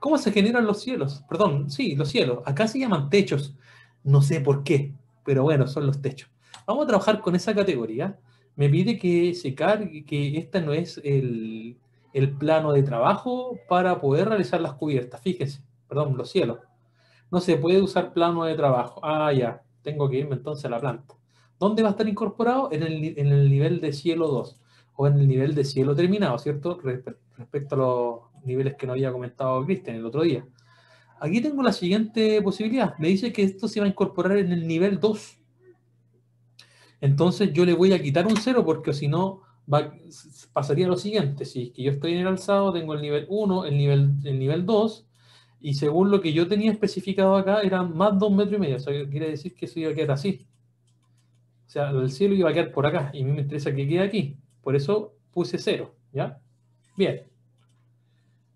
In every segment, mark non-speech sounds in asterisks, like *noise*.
¿Cómo se generan los cielos? Perdón, sí, los cielos. Acá se llaman techos. No sé por qué, pero bueno, son los techos. Vamos a trabajar con esa categoría. Me pide que se cargue, que este no es el, plano de trabajo para poder realizar las cubiertas. Fíjese, perdón, los cielos. No se puede usar plano de trabajo. Ah, ya, tengo que irme entonces a la planta. ¿Dónde va a estar incorporado? En el, nivel de cielo 2 o en el nivel de cielo terminado, ¿cierto? respecto a los niveles que no había comentado Cristian el otro día. Aquí tengo la siguiente posibilidad. Me dice que esto se va a incorporar en el nivel 2. Entonces yo le voy a quitar un 0 porque si no pasaría lo siguiente. Si que yo estoy en el alzado, tengo el nivel 1, el nivel, el nivel 2, y según lo que yo tenía especificado acá, eran más 2 metros y medio. O sea, quiere decir que eso iba a quedar así. O sea, el cielo iba a quedar por acá, y a mí me interesa que quede aquí. Por eso puse 0, ¿ya? Bien.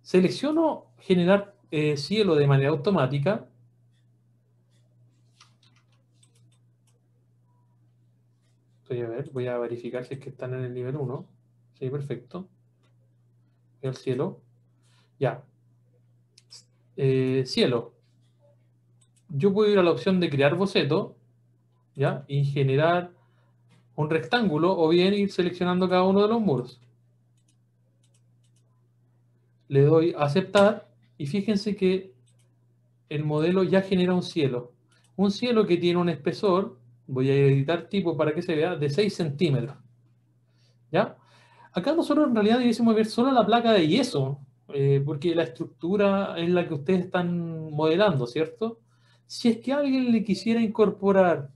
Selecciono generar eh, cielo de manera automática. Voy a ver, voy a verificar si es que están en el nivel 1. Sí, perfecto. El cielo. Ya. Eh, cielo. Yo puedo ir a la opción de crear boceto, ¿ya? Y generar un rectángulo o bien ir seleccionando cada uno de los muros le doy a aceptar y fíjense que el modelo ya genera un cielo. Un cielo que tiene un espesor, voy a editar tipo para que se vea, de 6 centímetros. ¿Ya? Acá nosotros en realidad debiésemos ver solo la placa de yeso, eh, porque la estructura es la que ustedes están modelando, ¿cierto? Si es que alguien le quisiera incorporar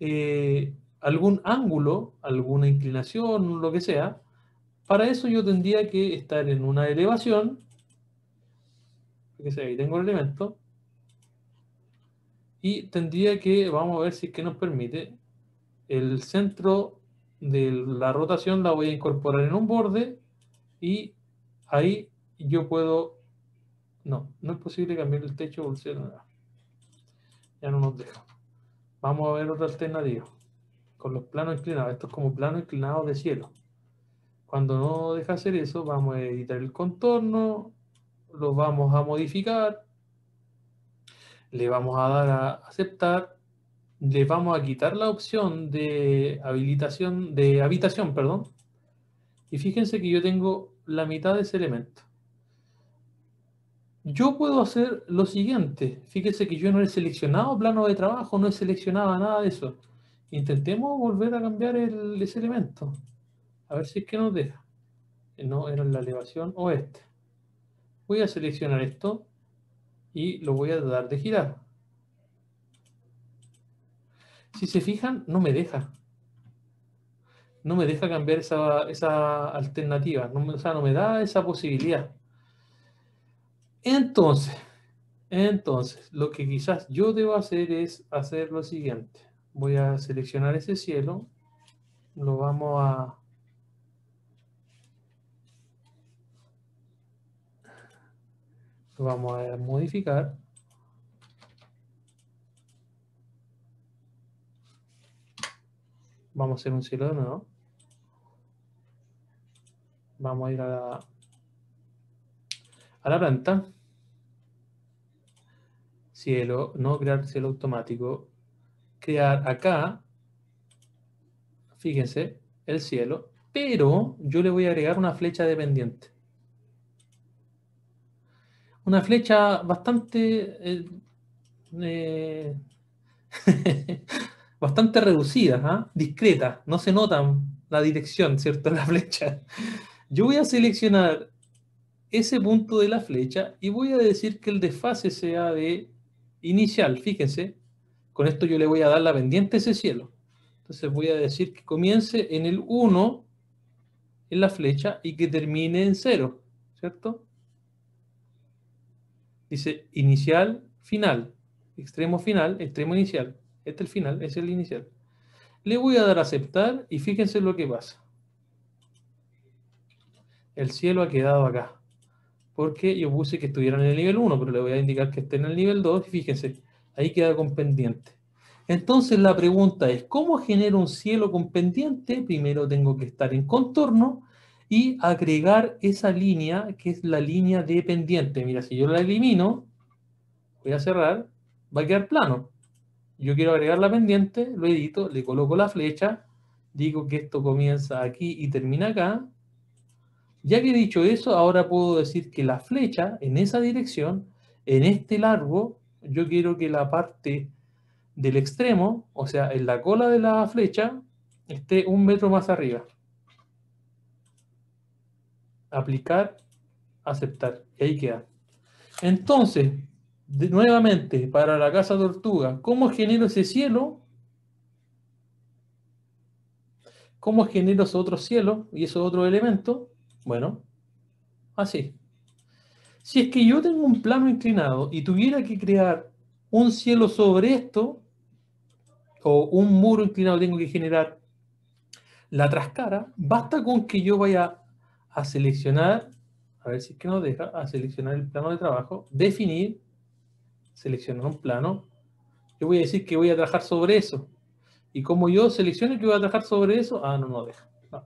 eh, algún ángulo, alguna inclinación, lo que sea, para eso yo tendría que estar en una elevación. ahí tengo el elemento. Y tendría que, vamos a ver si es que nos permite, el centro de la rotación la voy a incorporar en un borde y ahí yo puedo... No, no es posible cambiar el techo nada. Ya no nos deja. Vamos a ver otra alternativa. Con los planos inclinados. Esto es como plano inclinado de cielo. Cuando no deja hacer eso, vamos a editar el contorno, lo vamos a modificar, le vamos a dar a aceptar, le vamos a quitar la opción de habilitación, de habitación, perdón. Y fíjense que yo tengo la mitad de ese elemento. Yo puedo hacer lo siguiente. Fíjense que yo no he seleccionado plano de trabajo, no he seleccionado nada de eso. Intentemos volver a cambiar ese elemento. A ver si es que nos deja. Eh, no, era la elevación oeste. Voy a seleccionar esto y lo voy a dar de girar. Si se fijan, no me deja. No me deja cambiar esa, alternativa. o sea, no me da esa posibilidad. Entonces, entonces, lo que quizás yo debo hacer es hacer lo siguiente. Voy a seleccionar ese cielo. Lo vamos a vamos a modificar. Vamos a hacer un cielo nuevo. Vamos a ir a la, a la planta. Cielo, no crear cielo automático. Crear acá, fíjense, el cielo, pero yo le voy a agregar una flecha dependiente una flecha bastante, eh, *laughs* bastante reducida, ¿ah? discreta, no se nota la dirección, ¿cierto? *laughs* La flecha. Yo voy a seleccionar ese punto de la flecha y voy a decir que el desfase sea de inicial, fíjense, con esto yo le voy a dar la pendiente a ese cielo. Entonces voy a decir que comience en el 1 en la flecha y que termine en 0, ¿cierto? Dice inicial, final, extremo final, extremo inicial. Este es el final, es el inicial. Le voy a dar a aceptar y fíjense lo que pasa. El cielo ha quedado acá. Porque yo puse que estuviera en el nivel 1, pero le voy a indicar que esté en el nivel 2 y fíjense, ahí queda con pendiente. Entonces la pregunta es, ¿cómo genero un cielo con pendiente? Primero tengo que estar en contorno y agregar esa línea que es la línea pendiente, Mira, si yo la elimino, voy a cerrar, va a quedar plano. Yo quiero agregar la pendiente, lo edito, le coloco la flecha, digo que esto comienza aquí y termina acá. Ya que he dicho eso, ahora puedo decir que la flecha en esa dirección, en este largo, yo quiero que la parte del extremo, o sea, en la cola de la flecha, esté un metro más arriba aplicar, aceptar. Y ahí queda. Entonces, nuevamente, para la casa tortuga, ¿cómo genero ese cielo? ¿Cómo genero esos otros cielos y esos otros elementos? Bueno, así. Si es que yo tengo un plano inclinado y tuviera que crear un cielo sobre esto, o un muro inclinado tengo que generar la trascara, basta con que yo vaya a seleccionar, a ver si es que nos deja, a seleccionar el plano de trabajo, definir, seleccionar un plano. Yo voy a decir que voy a trabajar sobre eso. Y como yo selecciono que voy a trabajar sobre eso, ah, no no deja. Ah.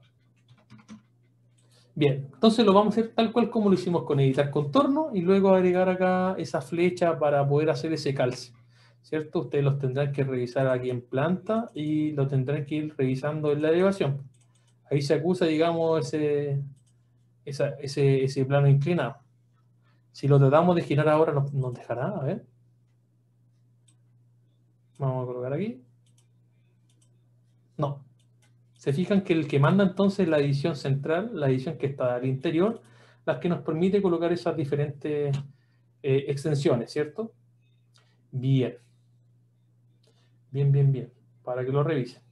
Bien, entonces lo vamos a hacer tal cual como lo hicimos con editar contorno y luego agregar acá esa flecha para poder hacer ese calce. ¿Cierto? Ustedes los tendrán que revisar aquí en planta y lo tendrán que ir revisando en la elevación. Ahí se acusa, digamos, ese, ese, plano inclinado. Si lo tratamos de girar ahora, nos, nos dejará, a ver. Vamos a colocar aquí. No. Se fijan que el que manda entonces la edición central, la edición que está al interior, las que nos permite colocar esas diferentes eh, extensiones, ¿cierto? Bien. Bien, bien, bien. Para que lo revisen.